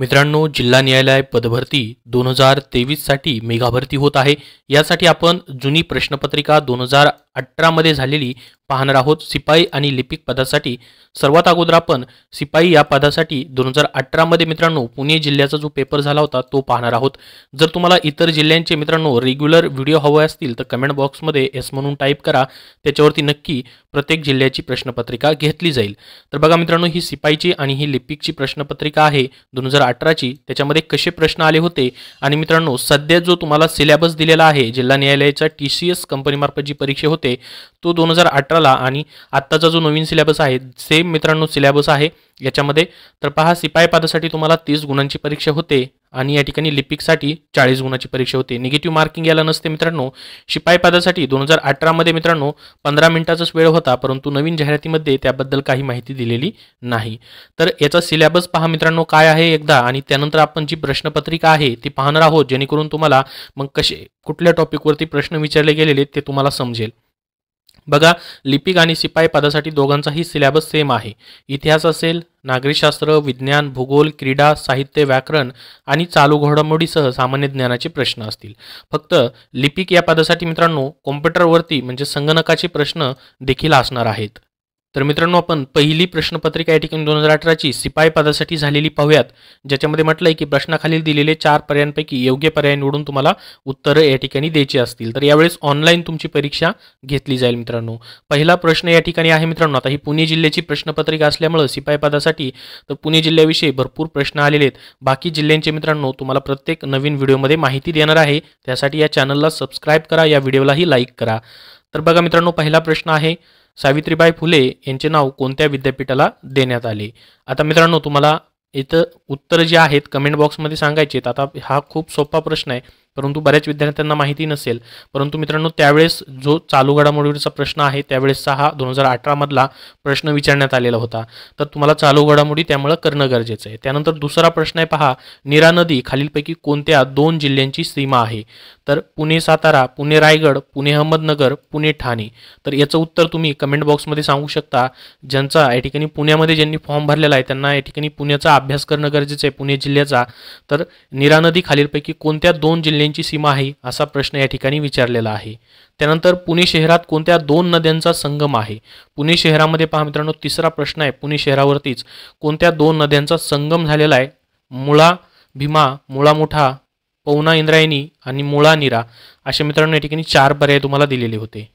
मित्रांनो जिल्हा न्यायालय पदभरती दोन हजार तेवीससाठी मेगाभरती होत आहे यासाठी आपण जुनी प्रश्नपत्रिका दोन हजार अठरामध्ये झालेली पाहणार आहोत सिपाई आणि लिपिक पदासाठी सर्वात अगोदर आपण सिपाई या पदासाठी दोन हजार अठरामध्ये मित्रांनो पुणे जिल्ह्याचा जो पेपर झाला होता तो पाहणार आहोत जर तुम्हाला इतर जिल्ह्यांचे मित्रांनो रेग्युलर व्हिडिओ हवे असतील तर कमेंट बॉक्समध्ये एस म्हणून टाईप करा त्याच्यावरती नक्की प्रत्येक जिल्ह्याची प्रश्नपत्रिका घेतली जाईल तर बघा मित्रांनो ही सिपाईची आणि ही लिपिकची प्रश्नपत्रिका आहे दोन हजार अठराची त्याच्यामध्ये कसे प्रश्न आले होते आणि मित्रांनो सध्या जो तुम्हाला सिलेबस दिलेला आहे जिल्हा न्यायालयाच्या टी सी एस कंपनीमार्फत जी परीक्षा होते तो दोन हजार अठरा आणि आत्ताचा जो नवीन सिलेबस आहे सेम मित्रांनो सिलेबस आहे याच्यामध्ये तर पहा सिपाई पदासाठी तुम्हाला तीस गुणांची परीक्षा होते आणि या ठिकाणी लिपिकसाठी चाळीस गुणाची परीक्षा होते निगेटिव्ह मार्किंग याला नसते मित्रांनो शिपाई पदासाठी दोन हजार अठरामध्ये मित्रांनो पंधरा मिनिटाचाच वेळ होता परंतु नवीन जाहिरातीमध्ये त्याबद्दल काही माहिती दिलेली नाही तर याचा सिलेबस पहा मित्रांनो काय आहे एकदा आणि त्यानंतर आपण जी प्रश्नपत्रिका आहे ती पाहणार आहोत जेणेकरून तुम्हाला मग कसे कुठल्या टॉपिकवरती प्रश्न विचारले गेलेले ते तुम्हाला समजेल बघा लिपिक आणि शिपाई पदासाठी दोघांचाही सिलेबस सेम आहे इतिहास असेल नागरिकशास्त्र विज्ञान भूगोल क्रीडा साहित्य व्याकरण आणि चालू घडामोडीसह सामान्य ज्ञानाचे प्रश्न असतील फक्त लिपिक या पदासाठी मित्रांनो कॉम्प्युटरवरती म्हणजे संगणकाचे प्रश्न देखील असणार आहेत तर मित्रांनो आपण पहिली प्रश्नपत्रिका या ठिकाणी दोन हजार अठराची शिपाई पदासाठी झालेली पाहूयात ज्याच्यामध्ये म्हटलंय की प्रश्नाखालील दिलेले चार पर्यायांपैकी योग्य पर्याय निवडून तुम्हाला उत्तरं या ठिकाणी द्यायची असतील तर यावेळेस ऑनलाईन तुमची परीक्षा घेतली जाईल मित्रांनो पहिला प्रश्न या ठिकाणी आहे मित्रांनो आता ही पुणे जिल्ह्याची प्रश्नपत्रिका असल्यामुळे सिपाही पदासाठी तर पुणे जिल्ह्याविषयी भरपूर प्रश्न आलेले आहेत बाकी जिल्ह्यांचे मित्रांनो तुम्हाला प्रत्येक नवीन व्हिडिओमध्ये माहिती देणार आहे त्यासाठी या चॅनलला सबस्क्राईब करा या व्हिडिओलाही लाईक करा तर बघा मित्रांनो पहिला प्रश्न आहे सावित्रीबाई फुले यांचे नाव कोणत्या विद्यापीठाला देण्यात आले आता मित्रांनो तुम्हाला इथं उत्तर जे आहेत कमेंट बॉक्समध्ये सांगायचे आता हा खूप सोपा प्रश्न आहे परंतु बऱ्याच विद्यार्थ्यांना माहिती नसेल परंतु मित्रांनो त्यावेळेस जो चालू घडामोडीचा प्रश्न आहे त्यावेळेस हा दोन हजार अठरामधला प्रश्न विचारण्यात आलेला होता तर तुम्हाला चालू घडामोडी त्यामुळं करणं गरजेचं आहे त्यानंतर दुसरा प्रश्न आहे पहा निरा नदी खालीलपैकी कोणत्या दोन जिल्ह्यांची सीमा आहे तर पुणे सातारा पुणे रायगड पुणे अहमदनगर पुणे ठाणे तर याचं उत्तर तुम्ही कमेंट बॉक्समध्ये सांगू शकता ज्यांचा या ठिकाणी पुण्यामध्ये ज्यांनी फॉर्म भरलेला आहे त्यांना या ठिकाणी पुण्याचा अभ्यास करणं गरजेचं आहे पुणे जिल्ह्याचा तर निरा नदी खालीलपैकी कोणत्या दोन जिल्ह्यांची नद्यांची सीमा आहे असा प्रश्न या ठिकाणी विचारलेला आहे त्यानंतर पुणे शहरात कोणत्या दोन नद्यांचा संगम आहे पुणे शहरामध्ये पहा मित्रांनो तिसरा प्रश्न आहे पुणे शहरावरतीच कोणत्या दोन नद्यांचा संगम झालेला आहे मुळा भीमा मुळा मोठा पवना इंद्रायणी आणि मुळा निरा असे मित्रांनो या ठिकाणी चार पर्याय तुम्हाला दिलेले होते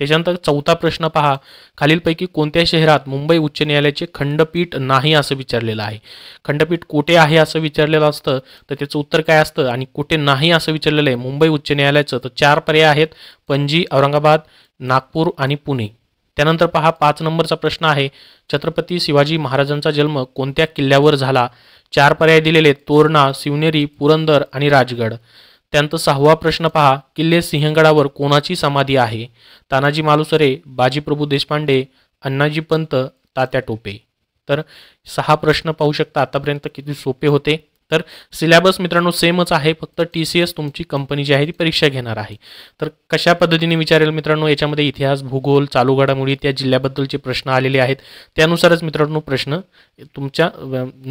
त्याच्यानंतर चौथा प्रश्न पहा खालीलपैकी कोणत्या शहरात मुंबई उच्च न्यायालयाचे खंडपीठ नाही असं विचारलेलं आहे खंडपीठ कुठे आहे असं विचारलेलं असतं तर त्याचं उत्तर काय असतं आणि कुठे नाही असं विचारलेलं आहे मुंबई उच्च न्यायालयाचं तर चार पर्याय आहेत पणजी औरंगाबाद नागपूर आणि पुणे त्यानंतर पहा पाच नंबरचा प्रश्न आहे छत्रपती शिवाजी महाराजांचा जन्म कोणत्या किल्ल्यावर झाला चार पर्याय दिलेले तोरणा शिवनेरी पुरंदर आणि राजगड त्यानंतर सहावा प्रश्न पहा किल्ले सिंहगडावर कोणाची समाधी आहे तानाजी मालुसरे बाजीप्रभू देशपांडे अण्णाजी पंत तात्या टोपे तर सहा प्रश्न पाहू शकता आतापर्यंत किती सोपे होते तर सिलेबस मित्रांनो सेमच आहे फक्त टी सी एस तुमची कंपनी जी आहे ती परीक्षा घेणार आहे तर कशा पद्धतीने विचारेल मित्रांनो याच्यामध्ये इतिहास भूगोल चालू घडामोडी त्या जिल्ह्याबद्दलचे प्रश्न आलेले आहेत त्यानुसारच मित्रांनो प्रश्न तुमच्या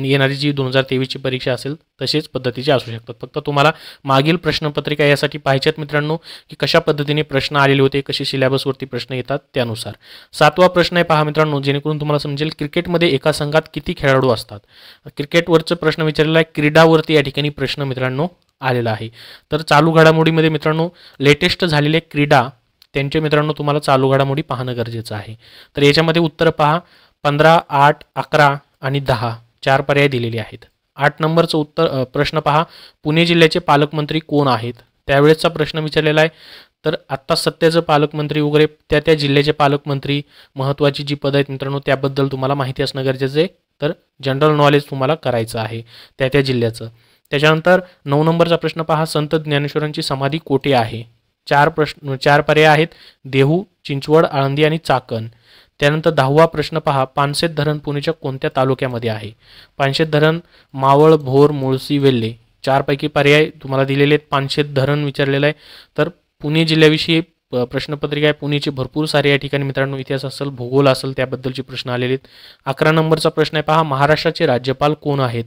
येणारी जी दोन हजार तेवीसची परीक्षा असेल तसेच पद्धतीचे असू शकतात फक्त तुम्हाला मागील प्रश्नपत्रिका यासाठी पाहिजेत मित्रांनो की कशा पद्धतीने प्रश्न आलेले होते कसे सिलेबसवरती प्रश्न येतात त्यानुसार सातवा प्रश्न आहे पहा मित्रांनो जेणेकरून तुम्हाला समजेल क्रिकेटमध्ये एका संघात किती खेळाडू असतात क्रिकेटवरचं प्रश्न विचारलेला आहे क्रीडावरती या ठिकाणी प्रश्न मित्रांनो आलेला आहे तर चालू घडामोडीमध्ये मित्रांनो लेटेस्ट झालेले क्रीडा त्यांचे मित्रांनो तुम्हाला चालू घडामोडी पाहणं गरजेचं आहे तर याच्यामध्ये उत्तर पहा पंधरा आठ अकरा आणि दहा चार पर्याय दिलेले आहेत आठ नंबरचं उत्तर प्रश्न पहा पुणे जिल्ह्याचे पालकमंत्री कोण आहेत त्यावेळेसचा प्रश्न विचारलेला आहे तर आत्ता सत्याचं पालकमंत्री वगैरे त्या त्या जिल्ह्याचे पालकमंत्री महत्त्वाची जी पद आहेत मित्रांनो त्याबद्दल तुम्हाला माहिती असणं गरजेचं आहे तर जनरल नॉलेज तुम्हाला करायचं आहे त्या त्या जिल्ह्याचं त्याच्यानंतर नऊ नंबरचा प्रश्न पहा संत ज्ञानेश्वरांची समाधी कोठे आहे चार प्रश्न चार पर्याय आहेत देहू चिंचवड आळंदी आणि चाकण त्यानंतर दहावा प्रश्न पहा पानशेत धरण पुणेच्या कोणत्या तालुक्यामध्ये आहे पानशेत धरण मावळ भोर मुळसी वेल्हे चारपैकी पर्याय तुम्हाला दिलेले आहेत पानशेत धरण विचारलेलं आहे तर पुणे जिल्ह्याविषयी प्रश्नपत्रिका आहे पुणेची भरपूर सारे या ठिकाणी मित्रांनो इतिहास असेल भूगोल असेल त्याबद्दलचे प्रश्न आलेले आहेत अकरा नंबरचा प्रश्न आहे पहा महाराष्ट्राचे राज्यपाल कोण आहेत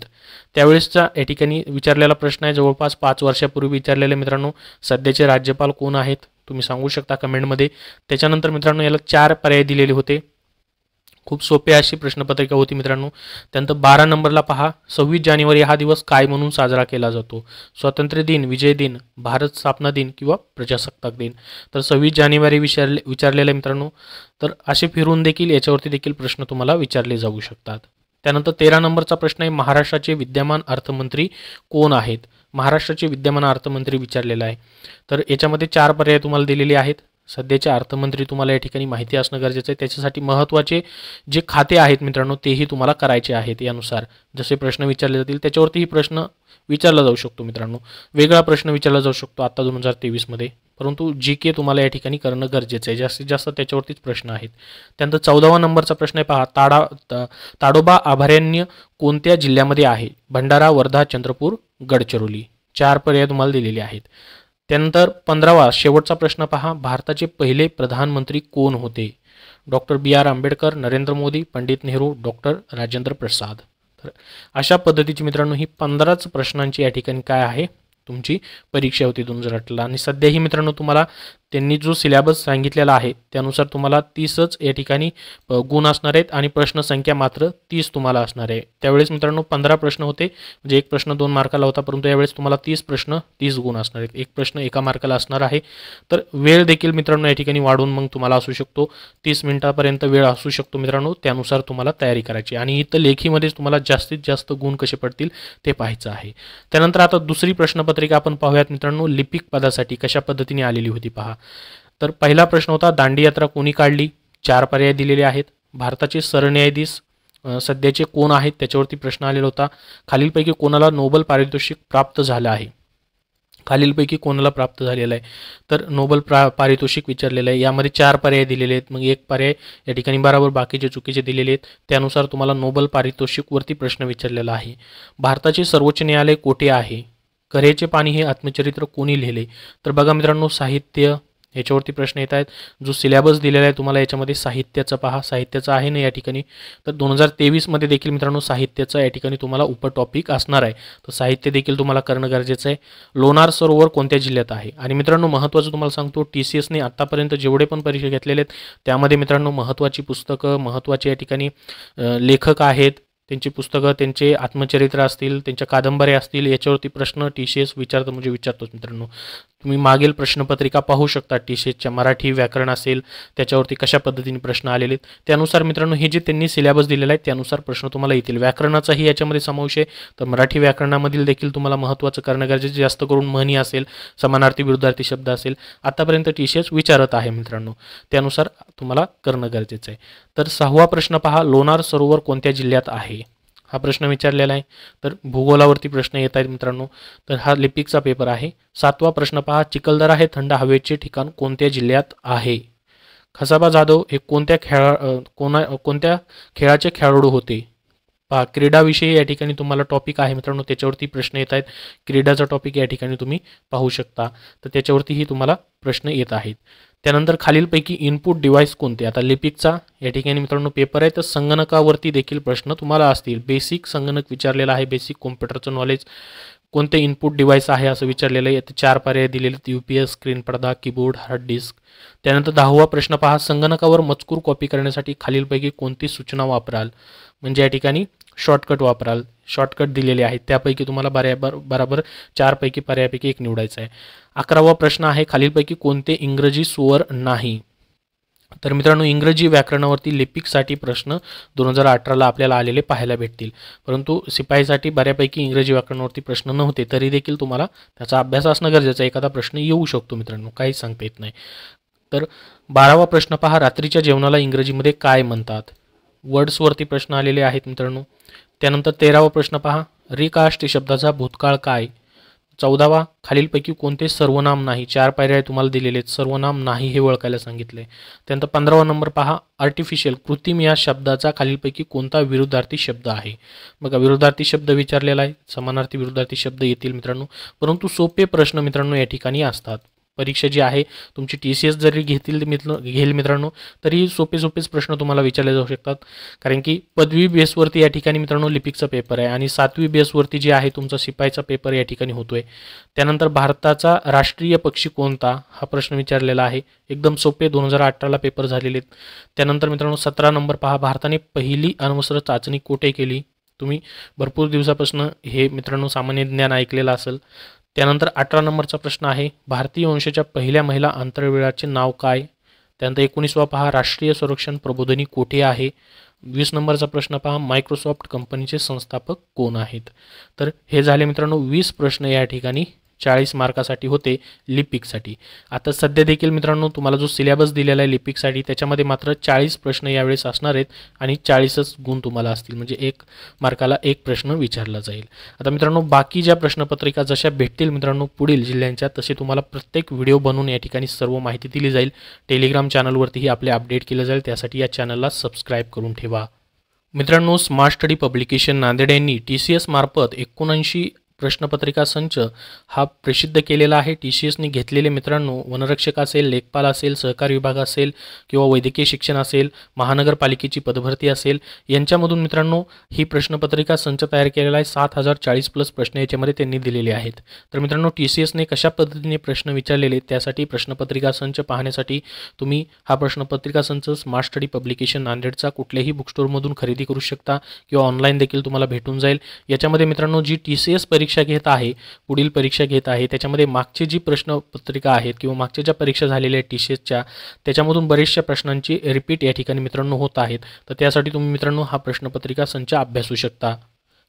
त्यावेळेसचा या ठिकाणी विचारलेला प्रश्न आहे जवळपास पाच वर्षापूर्वी विचारलेले मित्रांनो सध्याचे राज्यपाल कोण आहेत तुम्ही सांगू शकता कमेंटमध्ये त्याच्यानंतर मित्रांनो याला चार पर्याय दिलेले होते खूप सोपे अशी प्रश्नपत्रिका होती मित्रांनो त्यानंतर बारा नंबरला पहा सव्वीस जानेवारी हा दिवस काय म्हणून साजरा केला जातो स्वातंत्र्य दिन विजय दिन भारत स्थापना दिन किंवा प्रजासत्ताक दिन तर सव्वीस जानेवारी विचारले विचारलेला मित्रांनो तर असे फिरून देखील याच्यावरती देखील प्रश्न तुम्हाला विचारले जाऊ शकतात त्यानंतर तेरा नंबरचा प्रश्न आहे महाराष्ट्राचे विद्यमान अर्थमंत्री कोण आहेत महाराष्ट्राचे विद्यमान अर्थमंत्री विचारलेला आहे तर याच्यामध्ये चार पर्याय तुम्हाला दिलेले आहेत सध्याचे अर्थमंत्री तुम्हाला या ठिकाणी माहिती असणं गरजेचं आहे त्याच्यासाठी महत्त्वाचे जे खाते आहेत मित्रांनो तेही तुम्हाला करायचे आहेत यानुसार जसे प्रश्न विचारले जातील त्याच्यावरतीही प्रश्न विचारला जाऊ शकतो मित्रांनो वेगळा प्रश्न विचारला जाऊ शकतो आत्ता दोन हजार तेवीसमध्ये परंतु जी के तुम्हाला या ठिकाणी करणं गरजेचं आहे जास्तीत जास्त त्याच्यावरतीच प्रश्न आहेत त्यानंतर चौदावा नंबरचा प्रश्न आहे पहा ताडा ताडोबा अभयारण्य कोणत्या जिल्ह्यामध्ये आहे भंडारा वर्धा चंद्रपूर गडचिरोली चार पर्याय तुम्हाला दिलेले आहेत त्यानंतर पंधरावा शेवटचा प्रश्न पहा भारताचे पहिले प्रधानमंत्री कोण होते doctor B R Ambedkar Narendra Modi Pandit Nehru doctor Rajendra Prasad तर अशा पद्धतीची मित्रांनो ही पंधराच प्रश्नांची या ठिकाणी काय आहे तुमची परीक्षा होती तुमचं रटला आणि सध्याही मित्रांनो तुम्हाला त्यांनी जो सिलॅबस सांगितलेला आहे त्यानुसार तुम्हाला तीसच या ठिकाणी गुण असणार आहेत आणि प्रश्नसंख्या मात्र तीस तुम्हाला असणार आहे त्यावेळेस मित्रांनो पंधरा प्रश्न होते म्हणजे एक प्रश्न दोन मार्काला होता परंतु यावेळेस तुम्हाला तीस प्रश्न तीस गुण असणार आहेत एक प्रश्न एका मार्काला असणार आहे तर वेळ देखील मित्रांनो या ठिकाणी वाढून मग तुम्हाला असू शकतो तीस मिनिटापर्यंत वेळ असू शकतो मित्रांनो त्यानुसार तुम्हाला तयारी करायची आणि इथं लेखीमध्येच तुम्हाला जास्तीत जास्त गुण कसे पडतील ते पाहायचं आहे त्यानंतर आता दुसरी प्रश्नपत्रिका आपण पाहूयात मित्रांनो लिपिक पदासाठी कशा पद्धतीने आलेली होती पहा तर पहिला प्रश्न होता दांडी यात्रा कोणी काढली चार पर्याय दिलेले आहेत भारताचे सरन्यायाधीश सध्याचे कोण आहेत त्याच्यावरती प्रश्न आलेला होता खालीलपैकी कोणाला नोबल पारितोषिक प्राप्त झालं आहे खालीलपैकी कोणाला प्राप्त झालेला आहे तर नोबल प्रा पारितोषिक विचारलेलं आहे यामध्ये चार पर्याय दिलेले आहेत मग एक पर्याय या ठिकाणी बराबर बाकीचे चुकीचे दिलेले आहेत त्यानुसार तुम्हाला नोबल पारितोषिकवरती प्रश्न विचारलेला आहे भारताचे सर्वोच्च न्यायालय कोठे आहे करेचे पाणी हे आत्मचरित्र कोणी लिहिले तर बघा मित्रांनो साहित्य याच्यावरती प्रश्न येत आहेत जो सिलेबस दिलेला आहे तुम्हाला याच्यामध्ये साहित्याचं पहा साहित्याचं आहे ना या ठिकाणी तर दोन हजार तेवीसमध्ये देखील मित्रांनो साहित्याचा या ठिकाणी तुम्हाला उपटॉपिक असणार आहे तर साहित्य देखील तुम्हाला करणं गरजेचं आहे लोणार सरोवर कोणत्या जिल्ह्यात आहे आणि मित्रांनो महत्त्वाचं तुम्हाला सांगतो टी सी एसने आत्तापर्यंत जेवढे पण परीक्षा घेतलेले आहेत त्यामध्ये मित्रांनो महत्त्वाची पुस्तकं महत्त्वाचे या ठिकाणी लेखक आहेत त्यांची पुस्तकं त्यांचे आत्मचरित्र असतील त्यांच्या कादंबऱ्या असतील याच्यावरती प्रश्न टी सी एस विचारतो म्हणजे विचारतोच मित्रांनो तुम्ही मागील प्रश्नपत्रिका पाहू शकता टी शेटच्या मराठी व्याकरण असेल त्याच्यावरती कशा पद्धतीने प्रश्न आलेले आहेत त्यानुसार मित्रांनो हे जे त्यांनी सिलेबस दिलेला आहे त्यानुसार प्रश्न तुम्हाला येतील व्याकरणाचाही याच्यामध्ये समावेश आहे तर मराठी व्याकरणामधील देखील तुम्हाला महत्त्वाचं करणं गरजेचं जास्त करून म्हणी असेल समानार्थी विरुद्धार्थी शब्द असेल आतापर्यंत टी एस विचारत आहे मित्रांनो त्यानुसार तुम्हाला करणं गरजेचं आहे तर सहावा प्रश्न पहा लोणार सरोवर कोणत्या जिल्ह्यात आहे हा प्रश्न विचारलेला आहे तर भूगोलावरती प्रश्न येत आहेत मित्रांनो तर हा लिपिकचा पेपर आहे सातवा प्रश्न पहा चिखलदरा हे थंड हवेचे ठिकाण कोणत्या जिल्ह्यात आहे खसाबा जाधव हे कोणत्या खेळा कोणा कोणत्या खेळाचे खेळाडू होते पहा क्रीडाविषयी या ठिकाणी तुम्हाला टॉपिक आहे मित्रांनो त्याच्यावरती प्रश्न येत आहेत क्रीडाचा टॉपिक या ठिकाणी तुम्ही पाहू शकता तर त्याच्यावरतीही तुम्हाला प्रश्न येत आहेत त्यानंतर खालीलपैकी इनपुट डिव्हाइस कोणते आता लिपिकचा या ठिकाणी मित्रांनो पेपर आहे तर संगणकावरती देखील प्रश्न तुम्हाला असतील बेसिक संगणक विचारलेला आहे बेसिक कॉम्प्युटरचं नॉलेज कोणते इनपुट डिव्हाइस आहे असं विचारलेलं आहे यात चार पर्याय दिलेले आहेत यू पी एस स्क्रीन पडदा कीबोर्ड हार्ड डिस्क त्यानंतर दहावा प्रश्न पहा संगणकावर मजकूर कॉपी करण्यासाठी खालीलपैकी कोणती सूचना वापराल म्हणजे या ठिकाणी शॉर्टकट वापराल शॉर्टकट दिलेले आहेत त्यापैकी तुम्हाला बऱ्याबर बराबर चारपैकी पर्यायपैकी एक निवडायचा आहे अकरावा प्रश्न आहे खालीलपैकी कोणते इंग्रजी स्वर नाही तर मित्रांनो इंग्रजी व्याकरणावरती लिपिकसाठी प्रश्न दोन हजार अठराला आपल्याला आलेले पाहायला भेटतील परंतु सिपाईसाठी बऱ्यापैकी इंग्रजी व्याकरणावरती प्रश्न नव्हते तरी देखील तुम्हाला त्याचा अभ्यास असणं गरजेचं एखादा प्रश्न येऊ शकतो मित्रांनो काहीच सांगता येत नाही तर बारावा प्रश्न पहा रात्रीच्या जेवणाला इंग्रजीमध्ये काय म्हणतात वर्ड्सवरती प्रश्न आलेले आहेत मित्रांनो त्यानंतर तेरावा प्रश्न पहा रिकाष्ट शब्दाचा भूतकाळ काय चौदावा खालीलपैकी कोणते सर्वनाम नाही चार पायऱ्या तुम्हाला दिलेले आहेत सर्वनाम नाही हे ओळखायला सांगितले त्यानंतर पंधरावा नंबर पहा आर्टिफिशियल कृत्रिम या शब्दाचा खालीलपैकी कोणता विरुद्धार्थी शब्द आहे बघा विरुद्धार्थी शब्द विचारलेला आहे समानार्थी विरुद्धार्थी शब्द येतील मित्रांनो परंतु सोपे प्रश्न मित्रांनो या ठिकाणी असतात परीक्षा जी आहे तुमची टी सी एस जरी घेतील मित्र घेईल मित्रांनो तरी सोपे सोपेच प्रश्न तुम्हाला विचारले जाऊ शकतात कारण की पदवी बेसवरती या ठिकाणी मित्रांनो लिपिकचा पेपर आहे आणि सातवी बेसवरती जे आहे तुमचा सिपाईचा पेपर या ठिकाणी होतोय त्यानंतर भारताचा राष्ट्रीय पक्षी कोणता हा प्रश्न विचारलेला आहे एकदम सोपे दोन हजार अठराला पेपर झालेले आहेत त्यानंतर मित्रांनो सतरा नंबर पहा भारताने पहिली अण्वस्त्र चाचणी कुठे केली तुम्ही भरपूर दिवसापासून हे मित्रांनो सामान्य ज्ञान ऐकलेलं असेल त्यानंतर अठरा नंबरचा प्रश्न आहे भारतीय वंशाच्या पहिल्या महिला आंतरवेळाचे नाव काय त्यानंतर एकोणीसवा पहा राष्ट्रीय संरक्षण प्रबोधनी कोठे आहे वीस नंबरचा प्रश्न पहा मायक्रोसॉफ्ट कंपनीचे संस्थापक कोण आहेत तर हे झाले मित्रांनो वीस प्रश्न या ठिकाणी चाळीस मार्कासाठी होते लिपिकसाठी आता सध्या देखील मित्रांनो तुम्हाला जो सिलेबस दिलेला आहे लिपिकसाठी त्याच्यामध्ये मात्र चाळीस प्रश्न यावेळेस असणार आहेत आणि चाळीसच गुण तुम्हाला असतील म्हणजे एक मार्काला एक प्रश्न विचारला जाईल आता मित्रांनो बाकी ज्या प्रश्नपत्रिका जशा भेटतील मित्रांनो पुढील जिल्ह्यांच्या तसे तुम्हाला प्रत्येक व्हिडिओ बनवून या ठिकाणी सर्व माहिती दिली जाईल टेलिग्राम चॅनलवरतीही आपले अपडेट केलं जाईल त्यासाठी या चॅनलला सबस्क्राईब करून ठेवा मित्रांनो स्मार्ट स्टडी पब्लिकेशन नांदेड यांनी टी सी एस मार्फत एकोणऐंशी प्रश्नपत्रिका संच हा प्रसिद्ध केलेला आहे टी सी एसने घेतलेले मित्रांनो वनरक्षक असेल लेखपाल असेल सहकारी विभाग असेल किंवा वैद्यकीय शिक्षण असेल महानगरपालिकेची पदभरती असेल यांच्यामधून मित्रांनो ही प्रश्नपत्रिका संच तयार केलेला आहे सात हजार चाळीस प्लस प्रश्न याच्यामध्ये त्यांनी दिलेले आहेत तर मित्रांनो टी सी एसने कशा पद्धतीने प्रश्न विचारलेले त्यासाठी प्रश्नपत्रिका संच पाहण्यासाठी तुम्ही हा प्रश्नपत्रिका संच स्मार्ट स्टडी पब्लिकेशन नांदेडचा कुठल्याही बुकस्टोरमधून खरेदी करू शकता किंवा ऑनलाईन देखील तुम्हाला भेटून जाईल याच्यामध्ये मित्रांनो जी टी सी एस परीक्षा परीक्षा घेत आहे पुढील परीक्षा घेत आहे त्याच्यामध्ये मागचे जी प्रश्नपत्रिका आहेत किंवा मागच्या ज्या परीक्षा झालेल्या आहेत टी सी त्याच्यामधून बरेचशा प्रश्नांची रिपीट या ठिकाणी मित्रांनो होत आहेत तर त्यासाठी तुम्ही मित्रांनो हा प्रश्नपत्रिका संच अभ्यासू शकता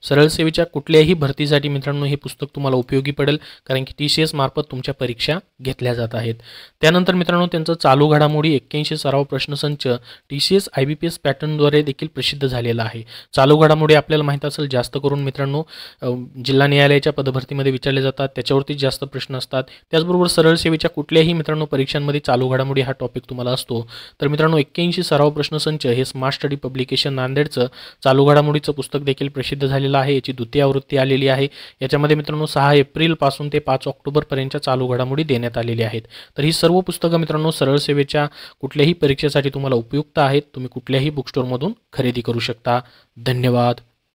सरळ सेवेच्या कुठल्याही भरतीसाठी मित्रांनो हे पुस्तक तुम्हाला उपयोगी पडेल कारण की टी सी एस मार्फत तुमच्या परीक्षा घेतल्या जात आहेत त्यानंतर मित्रांनो त्यांचं चालू घडामोडी एक्क्याऐंशी सराव प्रश्नसंच T C S I B P S पॅटर्नद्वारे देखील प्रसिद्ध झालेला आहे चालू घडामोडी आपल्याला माहीत असेल जास्त करून मित्रांनो जिल्हा न्यायालयाच्या पदभरतीमध्ये विचारले जातात त्याच्यावरती जास्त प्रश्न असतात त्याचबरोबर सरळ सेवेच्या कुठल्याही मित्रांनो परीक्षांमध्ये चालू घडामोडी हा टॉपिक तुम्हाला असतो तर मित्रांनो एक्क्याऐंशी सराव प्रश्नसंच हे स्मार्ट स्टडी पब्लिकेशन नांदेडचं चालू घडामोडीचं पुस्तक देखील प्रसिद्ध झालेलं आलेला आहे याची द्वितीय आवृत्ती आलेली आहे याच्यामध्ये मित्रांनो सहा एप्रिलपासून ते पाच ऑक्टोबरपर्यंतच्या चालू घडामोडी देण्यात आलेली आहेत तर ही सर्व पुस्तकं मित्रांनो सरळ सेवेच्या कुठल्याही परीक्षेसाठी तुम्हाला उपयुक्त आहेत तुम्ही कुठल्याही बुकस्टोरमधून खरेदी करू शकता धन्यवाद